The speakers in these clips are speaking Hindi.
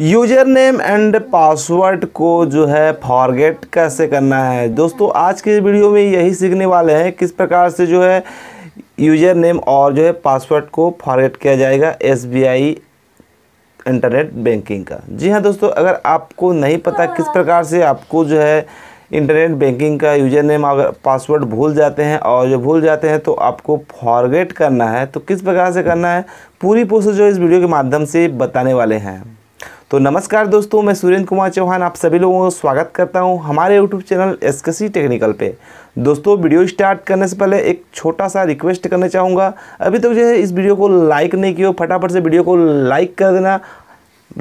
यूजर नेम एंड पासवर्ड को जो है फॉरगेट कैसे करना है दोस्तों आज के वीडियो में यही सीखने वाले हैं किस प्रकार से जो है यूजर नेम और जो है पासवर्ड को फॉरगेट किया जाएगा एस इंटरनेट बैंकिंग का जी हाँ दोस्तों अगर आपको नहीं पता किस हाँ। प्रकार से आपको जो है इंटरनेट बैंकिंग का यूजर नेम अगर पासवर्ड भूल जाते हैं और जो भूल जाते हैं तो आपको फॉरगेट करना है तो किस प्रकार से करना है पूरी प्रोसेस जो इस वीडियो के माध्यम से बताने वाले हैं तो नमस्कार दोस्तों मैं सुरेंद्र कुमार चौहान आप सभी लोगों का स्वागत करता हूं हमारे यूट्यूब चैनल एस टेक्निकल पे दोस्तों वीडियो स्टार्ट करने से पहले एक छोटा सा रिक्वेस्ट करना चाहूँगा अभी तक तो जो है इस वीडियो को लाइक नहीं किया फटाफट से वीडियो को लाइक कर देना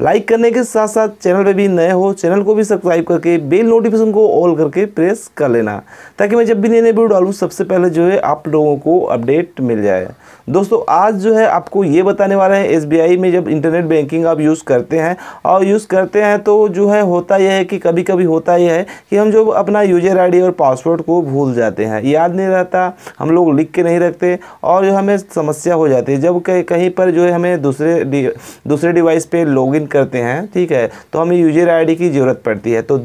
लाइक करने के साथ साथ चैनल पे भी नए हो चैनल को भी सब्सक्राइब करके बेल नोटिफिकेशन को ऑल करके प्रेस कर लेना ताकि मैं जब भी नए नए वीडियो डालूँ सबसे पहले जो है आप लोगों को अपडेट मिल जाए दोस्तों आज जो है आपको ये बताने वाला है एस में जब इंटरनेट बैंकिंग आप यूज़ करते हैं और यूज़ करते हैं तो जो है होता यह है कि कभी कभी होता यह है कि हम जो अपना यूजर आई और पासवर्ड को भूल जाते हैं याद नहीं रहता हम लोग लिख के नहीं रखते और जो हमें समस्या हो जाती है जब कहीं पर जो है हमें दूसरे दूसरे डिवाइस पर लॉग करते हैं ठीक है तो हमें यूजर आई की ज़रूरत पड़ती है तो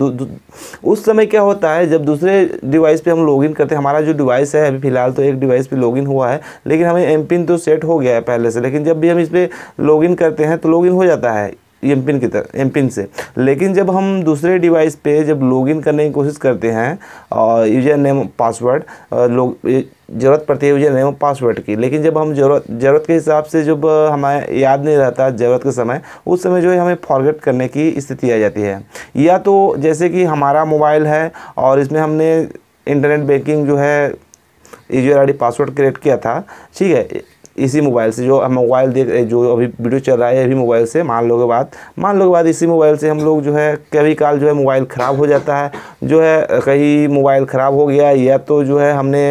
उस समय क्या होता है जब दूसरे डिवाइस पर हम लॉग करते हैं हमारा जो डिवाइस है अभी फ़िलहाल तो एक डिवाइस पर लॉग हुआ है लेकिन हमें एम पिन तो सेट हो गया है पहले से लेकिन जब भी हम इस पर इन करते हैं तो इन हो जाता है एम पिन की तरह एम पिन से लेकिन जब हम दूसरे डिवाइस पे जब लॉगिन करने की कोशिश करते हैं और यूजर नेम पासवर्ड लोग ज़रूरत पड़ती है यूजर नेम पासवर्ड की लेकिन जब हम ज़रूरत ज़रूरत के हिसाब से जब हमें याद नहीं रहता ज़रूरत के समय उस समय जो है हमें फॉरगेट करने की स्थिति आ जाती है या तो जैसे कि हमारा मोबाइल है और इसमें हमने इंटरनेट बैंकिंग जो है user I D password create किया था ठीक है इसी मोबाइल से जो हम मोबाइल देख जो अभी वीडियो चल रहा है अभी मोबाइल से मान लो के बाद मान लो के बाद इसी मोबाइल से हम लोग जो है कभी काल जो है मोबाइल ख़राब हो जाता है जो है कहीं मोबाइल ख़राब हो गया या तो जो है हमने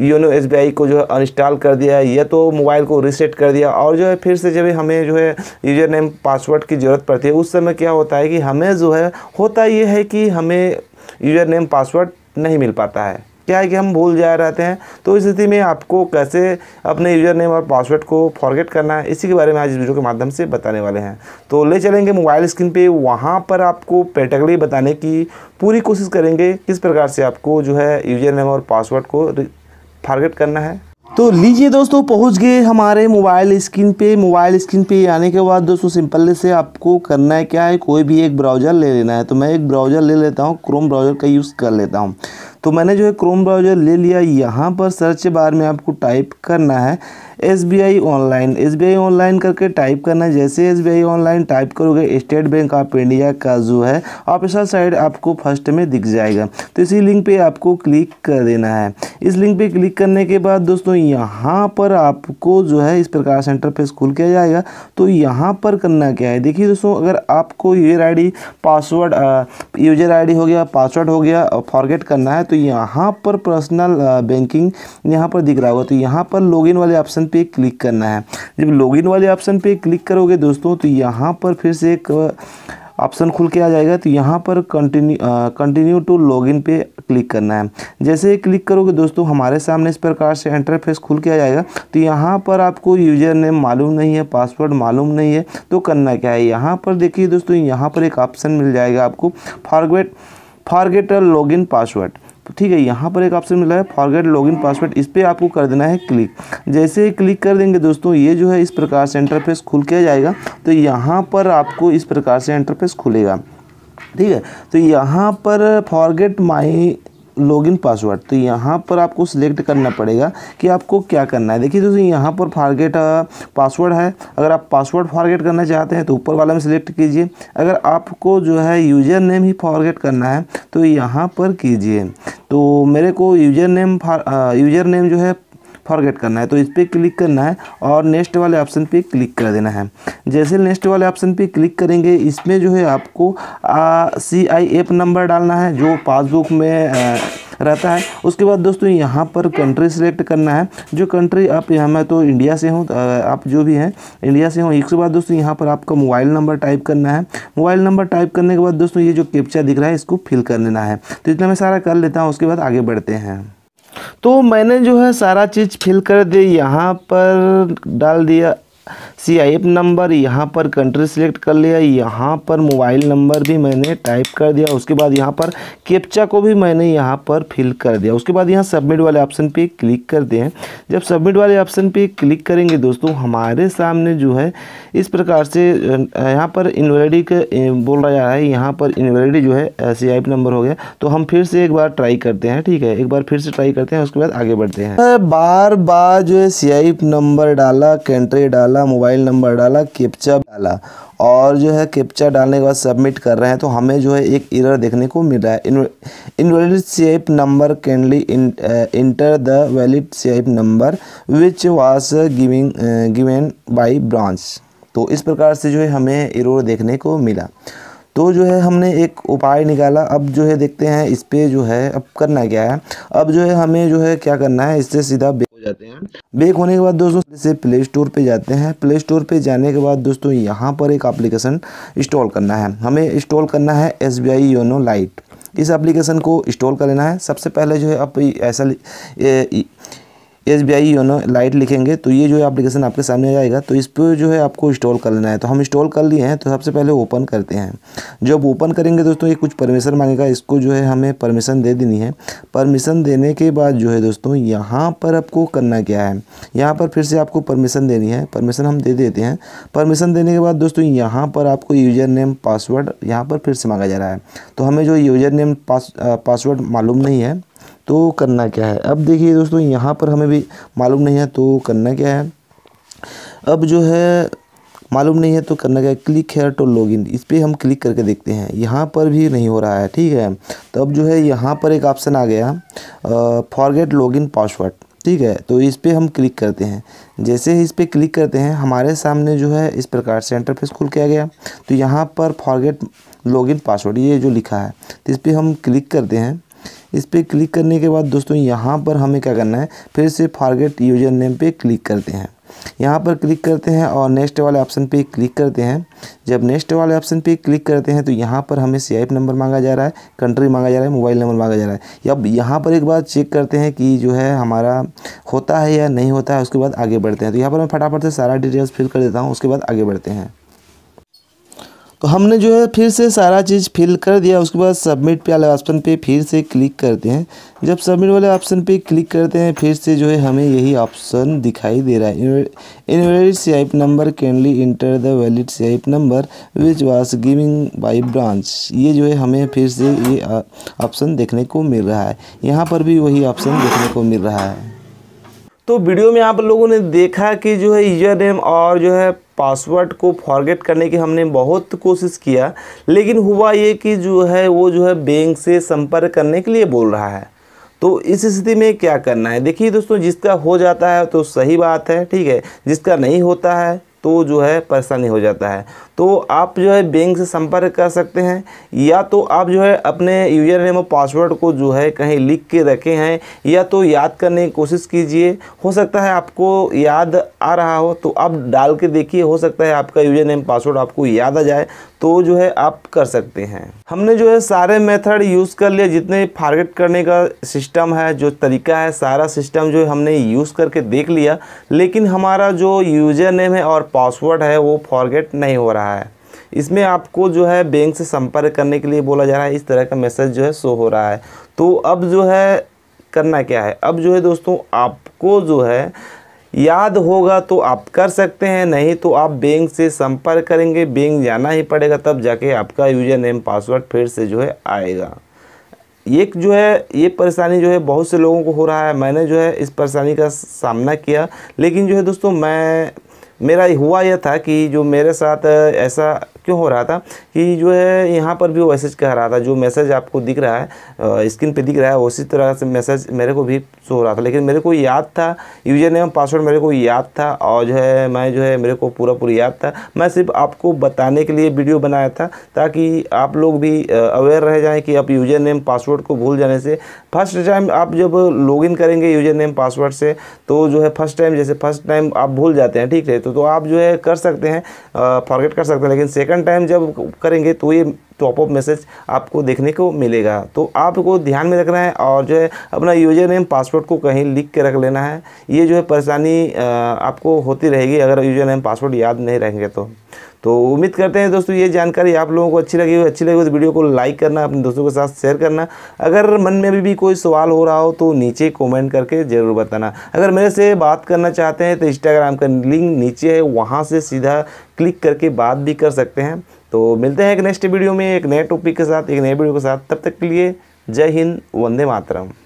योनो एस को जो है अनइंस्टॉल कर दिया है या तो मोबाइल को रीसेट कर दिया और जो है फिर से जब हमें जो है यूजर नेम पासवर्ड की ज़रूरत पड़ती है उस समय क्या होता है कि हमें जो है होता ये है कि हमें यूजर नेम पासवर्ड नहीं मिल पाता है क्या है कि हम भूल जाए रहते हैं तो इस स्थिति में आपको कैसे अपने यूज़र नेम और पासवर्ड को फॉरगेट करना है इसी के बारे में आज इस वीडियो के माध्यम से बताने वाले हैं तो ले चलेंगे मोबाइल स्क्रीन पर वहाँ पर आपको पैटेगरी बताने की पूरी कोशिश करेंगे किस प्रकार से आपको जो है यूज़र नेम और पासवर्ड को फॉरगेट करना है तो लीजिए दोस्तों पहुंच गए हमारे मोबाइल स्क्रीन पे मोबाइल स्क्रीन पे आने के बाद दोस्तों सिंपल से आपको करना है क्या है कोई भी एक ब्राउज़र ले लेना है तो मैं एक ब्राउज़र ले लेता हूं क्रोम ब्राउज़र का यूज़ कर लेता हूं तो मैंने जो है क्रोम ब्राउज़र ले लिया यहाँ पर सर्च बार में आपको टाइप करना है S B I online S B I online करके टाइप करना है जैसे S B I online type करोगे स्टेट बैंक ऑफ इंडिया का जो है ऑफिसल साइड आपको फर्स्ट में दिख जाएगा तो इसी लिंक पे आपको क्लिक कर देना है इस लिंक पे क्लिक करने के बाद दोस्तों यहाँ पर आपको जो है इस प्रकार सेंटर इंटरफेस स्कूल किया जाएगा तो यहाँ पर करना क्या है देखिए दोस्तों अगर आपको user ID password user ID हो गया पासवर्ड हो गया फॉरगेट करना है तो यहाँ पर पर्सनल बैंकिंग यहाँ पर दिख रहा होगा तो यहाँ पर लॉगिन वाले ऑप्शन पे क्लिक करना है जब लॉगिन वाले ऑप्शन पे क्लिक करोगे दोस्तों तो यहाँ पर फिर से एक ऑप्शन खुल के आ जाएगा तो यहाँ पर कंटिन्यू कंटिन्यू टू लॉगिन पे क्लिक करना है जैसे ही क्लिक करोगे दोस्तों हमारे सामने इस प्रकार से इंटरफेस खुल के आ जाएगा तो यहाँ पर आपको यूज़र नेम मालूम नहीं है पासवर्ड मालूम नहीं है तो करना क्या है यहाँ पर देखिए दोस्तों यहाँ पर एक ऑप्शन मिल जाएगा आपको फॉरगेट लॉग इन पासवर्ड ठीक है यहाँ पर एक ऑप्शन मिला है फॉरगेट लॉगिन पासवर्ड इस पर आपको कर देना है क्लिक जैसे ही क्लिक कर देंगे दोस्तों ये जो है इस प्रकार से इंटरफेस खुल के जाएगा तो यहाँ पर आपको इस प्रकार से इंटरफेस खुलेगा ठीक है तो यहाँ पर फॉरगेट माई लॉगिन पासवर्ड तो यहाँ पर आपको सिलेक्ट करना पड़ेगा कि आपको क्या करना है देखिए दोस्तों यहाँ पर फारगेट पासवर्ड है अगर आप पासवर्ड फारगेट करना चाहते हैं तो ऊपर वाला में सिलेक्ट कीजिए अगर आपको जो है यूज़र नेम ही फारगेट करना है तो यहाँ पर कीजिए तो मेरे को यूज़र नेम यूज़र नेम जो है फॉरगेट करना है तो इस पर क्लिक करना है और नेक्स्ट वाले ऑप्शन पर क्लिक कर देना है जैसे नेक्स्ट वाले ऑप्शन पर क्लिक करेंगे इसमें जो है आपको सी आई एफ नंबर डालना है जो पासबुक में आ, रहता है उसके बाद दोस्तों यहाँ पर कंट्री सेलेक्ट करना है जो कंट्री आप यहाँ मैं तो इंडिया से हूँ आप जो भी हैं इंडिया से हूँ इसके बाद दोस्तों यहाँ पर आपका मोबाइल नंबर टाइप करना है मोबाइल नंबर टाइप करने के बाद दोस्तों ये जो कैप्चा दिख रहा है इसको फिल कर लेना है तो इतना मैं सारा कर लेता हूँ उसके बाद आगे बढ़ते हैं तो मैंने जो है सारा चीज़ फिल कर दी यहाँ पर डाल दिया सी आईएफ नंबर यहाँ पर कंट्री सिलेक्ट कर लिया यहाँ पर मोबाइल नंबर भी मैंने टाइप कर दिया उसके बाद यहाँ पर कैप्चा को भी मैंने यहाँ पर फिल कर दिया उसके बाद यहाँ सबमिट वाले ऑप्शन पे क्लिक करते हैं जब सबमिट वाले ऑप्शन पे क्लिक करेंगे दोस्तों हमारे सामने जो है इस प्रकार से यहाँ पर इनवेलिडी बोल रहा है यहाँ पर इनवेलिडी जो है सी आई नंबर हो गया तो हम फिर से एक बार ट्राई करते हैं ठीक है एक बार फिर से ट्राई करते हैं उसके बाद आगे बढ़ते हैं बार बार जो है सी नंबर डाला कंट्री डाला मोबाइल मोबाइल नंबर डाला कैप्चा डाला और जो है कैप्चा डालने के बाद सबमिट कर रहे हैं तो हमें जो है एक इरर देखने को मिल रहा है invalid CIF number kindly enter the valid CIF number which was giving given by branch तो इस प्रकार से जो है हमें एरर देखने को मिला तो जो है हमने एक उपाय निकाला अब जो है देखते हैं इस पर जो है अब करना क्या है अब जो है हमें जो है क्या करना है इससे सीधा बेक हो जाते हैं बेक होने के बाद दोस्तों जैसे प्ले स्टोर पे जाते हैं प्ले स्टोर पे जाने के बाद दोस्तों यहाँ पर एक एप्लीकेशन इंस्टॉल करना है हमें इंस्टॉल करना है S B I YONO lite इस एप्लीकेशन को इंस्टॉल कर लेना है सबसे पहले जो है आप ऐसा S B I YONO lite लिखेंगे तो ये जो है एप्लीकेशन आपके सामने आएगा तो इस पर जो है आपको इंस्टॉल कर लेना है तो हम इंस्टॉल कर लिए हैं तो सबसे पहले ओपन करते हैं जब ओपन करेंगे दोस्तों ये कुछ परमिशन मांगेगा इसको जो है हमें परमिशन दे देनी है परमिशन देने के बाद जो है दोस्तों यहाँ पर आपको करना क्या है यहाँ पर फिर से आपको परमिशन देनी है परमिशन हम दे देते हैं परमिशन देने के बाद दोस्तों यहाँ पर आपको यूजर नेम पासवर्ड यहाँ पर फिर से मांगा जा रहा है तो हमें जो यूजर नेम पास पासवर्ड मालूम नहीं है तो करना क्या है अब देखिए दोस्तों यहाँ पर हमें भी मालूम नहीं है तो करना क्या है अब जो है मालूम नहीं है तो करना क्या है क्लिक हेयर टू लॉगिन इस पर हम क्लिक करके देखते हैं यहाँ पर भी नहीं हो रहा है ठीक है तो अब जो है यहाँ पर एक ऑप्शन आ गया फॉरगेट लॉगिन पासवर्ड ठीक है तो इस पर हम क्लिक करते हैं जैसे ही इस पर क्लिक करते हैं हमारे सामने जो है इस प्रकार से इंटरफेस खुल के आ गया तो यहाँ पर फॉरगेट लॉगिन पासवर्ड ये जो लिखा है तो इस पर हम क्लिक करते हैं इस पर क्लिक करने के बाद दोस्तों यहाँ पर हमें क्या करना है फिर से फारगेट यूजर नेम पे क्लिक करते हैं यहाँ पर क्लिक करते हैं और नेक्स्ट वाले ऑप्शन पे क्लिक करते हैं जब नेक्स्ट वाले ऑप्शन पे क्लिक करते हैं तो यहाँ पर हमें सी नंबर मांगा जा रहा है कंट्री मांगा जा रहा है मोबाइल नंबर मांगा जा रहा है अब यहाँ पर एक बार चेक करते हैं कि जो है हमारा होता है या नहीं होता है उसके बाद आगे बढ़ते हैं तो यहाँ पर मैं फटाफट से सारा डिटेल्स फिल कर देता हूँ उसके बाद आगे बढ़ते हैं तो हमने जो है फिर से सारा चीज़ फिल कर दिया उसके बाद सबमिट पे वाले ऑप्शन पे फिर से क्लिक करते हैं जब सबमिट वाले ऑप्शन पे क्लिक करते हैं फिर से जो है हमें यही ऑप्शन दिखाई दे रहा है invalid C I number kindly enter the valid C I number which was giving by branch ये जो है हमें फिर से ये ऑप्शन देखने को मिल रहा है यहाँ पर भी वही ऑप्शन देखने को मिल रहा है तो वीडियो में आप लोगों ने देखा कि जो है यूजर नेम और जो है पासवर्ड को फॉरगेट करने की हमने बहुत कोशिश किया लेकिन हुआ ये कि जो है वो जो है बैंक से संपर्क करने के लिए बोल रहा है तो इस स्थिति में क्या करना है देखिए दोस्तों जिसका हो जाता है तो सही बात है ठीक है जिसका नहीं होता है तो जो है परेशानी हो जाता है तो आप जो है बैंक से संपर्क कर सकते हैं या तो आप जो है अपने यूजर नेम और पासवर्ड को जो है कहीं लिख के रखे हैं या तो याद करने की कोशिश कीजिए हो सकता है आपको याद आ रहा हो तो आप डाल के देखिए हो सकता है आपका यूजर नेम पासवर्ड आपको याद आ जाए तो जो है आप कर सकते हैं हमने जो है सारे मेथड यूज़ कर लिया जितने फारगेट करने का सिस्टम है जो तरीका है सारा सिस्टम जो है हमने यूज़ करके देख लिया लेकिन हमारा जो यूजर नेम है और पासवर्ड है वो फॉरगेट नहीं हो रहा है इसमें आपको जो है बैंक से संपर्क करने के लिए बोला जा रहा है इस तरह का मैसेज जो है शो हो रहा है तो अब जो है करना क्या है अब जो है दोस्तों आपको जो है याद होगा तो आप कर सकते हैं नहीं तो आप बैंक से संपर्क करेंगे बैंक जाना ही पड़ेगा तब जाके आपका यूजर नेम पासवर्ड फिर से जो है आएगा एक जो है ये परेशानी जो है बहुत से लोगों को हो रहा है मैंने जो है इस परेशानी का सामना किया लेकिन जो है दोस्तों मैं मेरा हुआ यह था कि जो मेरे साथ ऐसा क्यों हो रहा था कि जो है यहाँ पर भी वो मैसेज कह रहा था जो मैसेज आपको दिख रहा है स्क्रीन पे दिख रहा है उसी तरह से मैसेज मेरे को भी शो हो रहा था लेकिन मेरे को याद था यूजर नेम पासवर्ड मेरे को याद था और जो है मैं जो है मेरे को पूरा पूरी याद था मैं सिर्फ आपको बताने के लिए वीडियो बनाया था ताकि आप लोग भी अवेयर रह जाएँ कि आप यूजर नेम पासवर्ड को भूल जाने से फर्स्ट टाइम आप जब लॉग करेंगे यूजर नेम पासवर्ड से तो जो है फर्स्ट टाइम जैसे फर्स्ट टाइम आप भूल जाते हैं ठीक है तो तो, आप जो है कर सकते हैं फॉरगेट कर सकते हैं लेकिन सेकंड टाइम जब करेंगे तो ये टॉपअप मैसेज आपको देखने को मिलेगा तो आपको ध्यान में रखना है और जो है अपना यूजर नेम पासवर्ड को कहीं लिख के रख लेना है ये जो है परेशानी आपको होती रहेगी अगर यूजर नेम पासवर्ड याद नहीं रहेंगे तो तो उम्मीद करते हैं दोस्तों ये जानकारी आप लोगों को अच्छी लगी हो अच्छी लगी हो तो वीडियो को लाइक करना अपने दोस्तों के साथ शेयर करना अगर मन में भी, भी कोई सवाल हो रहा हो तो नीचे कमेंट करके ज़रूर बताना अगर मेरे से बात करना चाहते हैं तो इंस्टाग्राम का लिंक नीचे है वहाँ से सीधा क्लिक करके बात भी कर सकते हैं तो मिलते हैं एक नेक्स्ट वीडियो में एक नए टॉपिक के साथ एक नए वीडियो के साथ तब तक के लिए जय हिंद वंदे मातरम